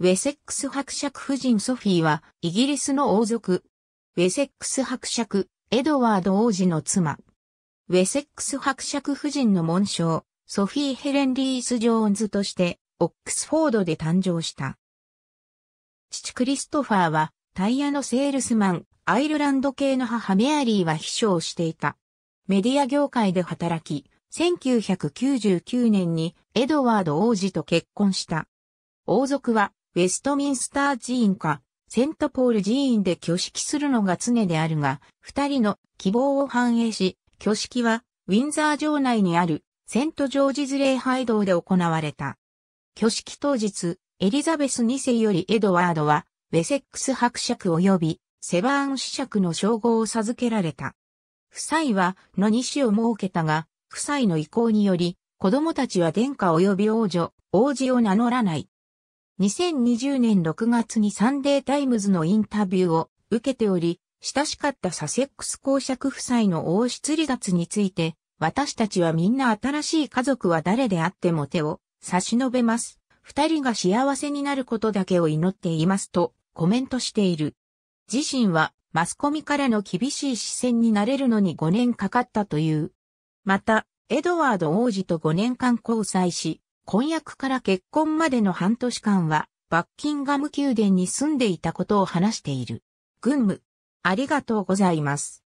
ウェセックス伯爵夫人ソフィーは、イギリスの王族。ウェセックス伯爵、エドワード王子の妻。ウェセックス伯爵夫人の紋章、ソフィー・ヘレンリース・ジョーンズとして、オックスフォードで誕生した。父クリストファーは、タイヤのセールスマン、アイルランド系の母メアリーは秘書をしていた。メディア業界で働き、1999年にエドワード王子と結婚した。王族はウェストミンスター寺院か、セントポール寺院で挙式するのが常であるが、二人の希望を反映し、挙式はウィンザー城内にあるセントジョージズ礼拝堂で行われた。挙式当日、エリザベス2世よりエドワードは、ウェセックス伯爵及びセバーン子爵の称号を授けられた。夫妻は、の2子を設けたが、夫妻の意向により、子供たちは殿下及び王女、王子を名乗らない。2020年6月にサンデータイムズのインタビューを受けており、親しかったサセックス公爵夫妻の王室離脱について、私たちはみんな新しい家族は誰であっても手を差し伸べます。二人が幸せになることだけを祈っていますとコメントしている。自身はマスコミからの厳しい視線になれるのに5年かかったという。また、エドワード王子と5年間交際し、婚約から結婚までの半年間は、バッキンガム宮殿に住んでいたことを話している。軍務、ありがとうございます。